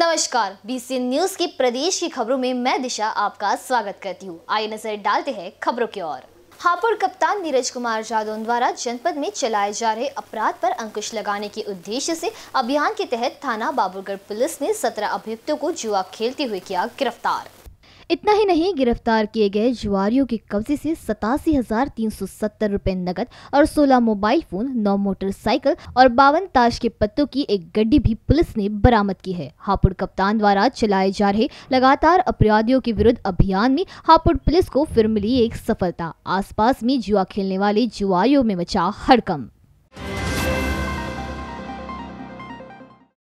नमस्कार BC news की प्रदेश की खबरों में मैं दिशा आपका स्वागत करती हूँ आइए नजर डालते हैं खबरों की ओर हापुड़ कप्तान नीरज कुमार जादव द्वारा जनपद में चलाए जा रहे अपराध पर अंकुश लगाने के उद्देश्य से अभियान के तहत थाना बाबुलगढ़ पुलिस ने सत्रह अभियुक्तों को जुआ खेलते हुए किया गिरफ्तार इतना ही नहीं गिरफ्तार किए गए जुआरियों के कब्जे से सतासी हजार तीन सौ सत्तर रूपए नकद और सोलह मोबाइल फोन नौ मोटरसाइकिल और बावन ताश के पत्तों की एक गड्डी भी पुलिस ने बरामद की है हापुड़ कप्तान द्वारा चलाए जा रहे लगातार अपराधियों के विरुद्ध अभियान में हापुड़ पुलिस को फिर मिली एक सफलता आसपास में जुआ खेलने वाले जुआरियों में मचा हड़कम